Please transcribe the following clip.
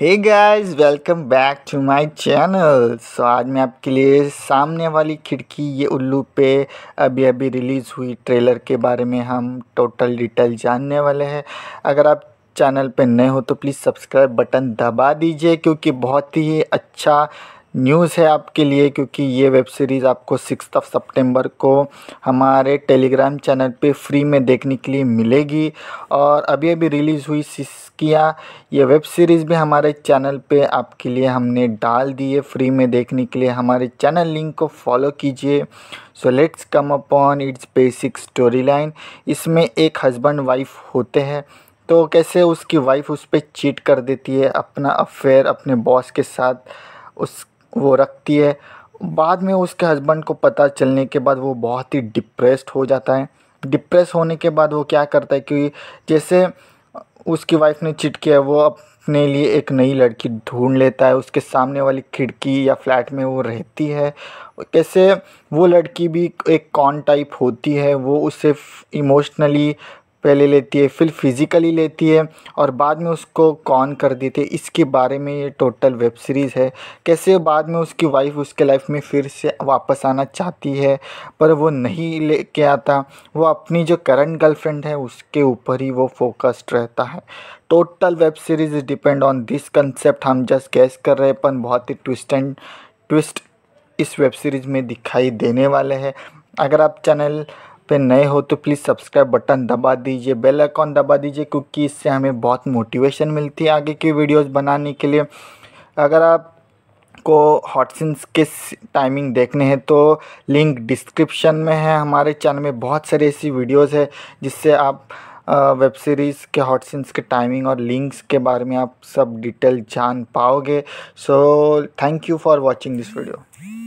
hey guys welcome back to my channel so आज मैं आपके लिए सामने वाली खिड़की ये उल्लू पे अभी अभी रिलीज़ हुई ट्रेलर के बारे में हम टोटल डिटेल जानने वाले हैं अगर आप चैनल पे नए हो तो प्लीज़ सब्सक्राइब बटन दबा दीजिए क्योंकि बहुत ही अच्छा न्यूज़ है आपके लिए क्योंकि ये वेब सीरीज़ आपको सिक्स ऑफ सितंबर को हमारे टेलीग्राम चैनल पे फ्री में देखने के लिए मिलेगी और अभी अभी रिलीज़ हुई सिस्किया ये वेब सीरीज़ भी हमारे चैनल पे आपके लिए हमने डाल दी है फ्री में देखने के लिए हमारे चैनल लिंक को फॉलो कीजिए so let's come upon its basic story line इसमें एक हस्बैंड वाइफ होते हैं तो कैसे उसकी वाइफ उस पर चीट कर देती है अपना अफेयर अपने बॉस के साथ उस वो रखती है बाद में उसके हस्बैंड को पता चलने के बाद वो बहुत ही डिप्रेस्ड हो जाता है डिप्रेस होने के बाद वो क्या करता है कि जैसे उसकी वाइफ ने चिट किया वो अपने लिए एक नई लड़की ढूंढ लेता है उसके सामने वाली खिड़की या फ्लैट में वो रहती है कैसे वो लड़की भी एक कॉन टाइप होती है वो उसे इमोशनली पहले लेती है फिर फिज़िकली लेती है और बाद में उसको कॉन कर देती है इसके बारे में ये टोटल वेब सीरीज़ है कैसे बाद में उसकी वाइफ उसके लाइफ में फिर से वापस आना चाहती है पर वो नहीं ले के आता वो अपनी जो करंट गर्लफ्रेंड है उसके ऊपर ही वो फोकस्ड रहता है total web series depend on this concept हम जस्ट गैस कर रहे हैं पर बहुत ही ट्विस्ट एंड ट्विस्ट इस वेब सीरीज़ में दिखाई देने वाले हैं अगर आप चैनल पे नए हो तो प्लीज़ सब्सक्राइब बटन दबा दीजिए बेल आइकॉन दबा दीजिए क्योंकि इससे हमें बहुत मोटिवेशन मिलती है आगे की वीडियोस बनाने के लिए अगर आप को हॉटसिन्स के टाइमिंग देखने हैं तो लिंक डिस्क्रिप्शन में है हमारे चैनल में बहुत सारी ऐसी वीडियोस है जिससे आप वेब सीरीज़ के हॉटसिंस के टाइमिंग और लिंक्स के बारे में आप सब डिटेल जान पाओगे so thank you for watching this video